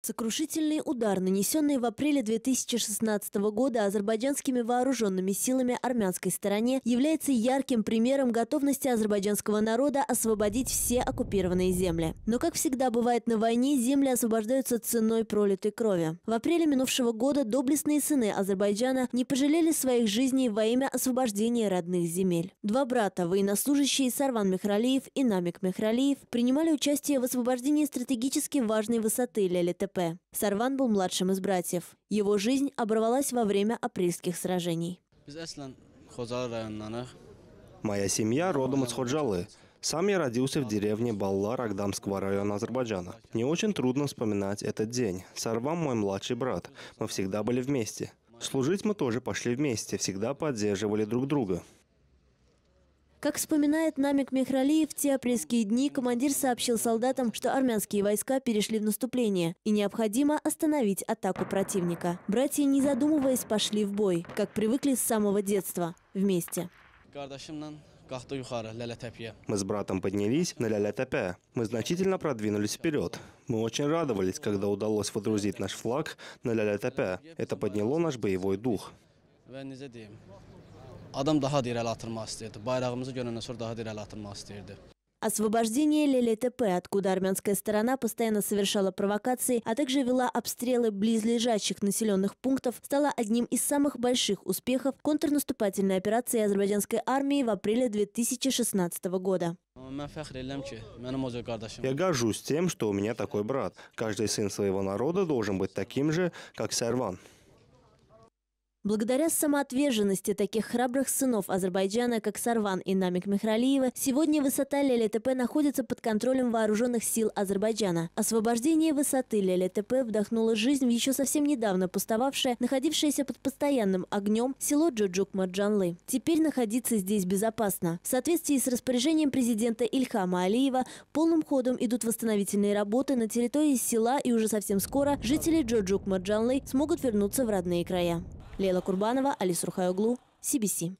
Сокрушительный удар, нанесенный в апреле 2016 года азербайджанскими вооруженными силами армянской стороне, является ярким примером готовности азербайджанского народа освободить все оккупированные земли. Но, как всегда бывает на войне, земли освобождаются ценой пролитой крови. В апреле минувшего года доблестные сыны Азербайджана не пожалели своих жизней во имя освобождения родных земель. Два брата, военнослужащие Сарван Мехралиев и Намик Мехралиев, принимали участие в освобождении стратегически важной высоты Лелите ДТП. Сарван был младшим из братьев. Его жизнь оборвалась во время апрельских сражений. Моя семья родом из Ходжалы. Сам я родился в деревне Балла Рагдамского района Азербайджана. Мне очень трудно вспоминать этот день. Сарван мой младший брат. Мы всегда были вместе. Служить мы тоже пошли вместе, всегда поддерживали друг друга. Как вспоминает Намик Мехралиев, в те апрельские дни командир сообщил солдатам, что армянские войска перешли в наступление и необходимо остановить атаку противника. Братья, не задумываясь, пошли в бой, как привыкли с самого детства, вместе. Мы с братом поднялись на Ляля-Тапе. Мы значительно продвинулись вперед. Мы очень радовались, когда удалось водрузить наш флаг на Ляля-Тапе. Это подняло наш боевой дух adam daha da irəli atılmaq istəyirdi. Bayrağımızı görəndən sonra daha da irəli Освобождение ЛЛТП, откуда армянская сторона постоянно совершала провокации, а также вела обстрелы близлежащих населенных пунктов, стало одним из самых больших успехов контрнаступательной операции азербайджанской армии в апреле 2016 года. Э, Я горжусь тем, что у меня такой брат. Каждый сын своего народа должен быть таким же, как Серван. Благодаря самоотверженности таких храбрых сынов Азербайджана, как Сарван и Намик Михралиева, сегодня высота ЛЛТП находится под контролем вооруженных сил Азербайджана. Освобождение высоты ЛЛТП вдохнуло жизнь в еще совсем недавно пустовавшее, находившееся под постоянным огнем село Джуджук-Маджанлы. Теперь находиться здесь безопасно. В соответствии с распоряжением президента Ильхама Алиева, полным ходом идут восстановительные работы на территории села и уже совсем скоро жители Джоджук-Маджанлы смогут вернуться в родные края. Лейла Курбанова, Алис Рухаюглу, CBC.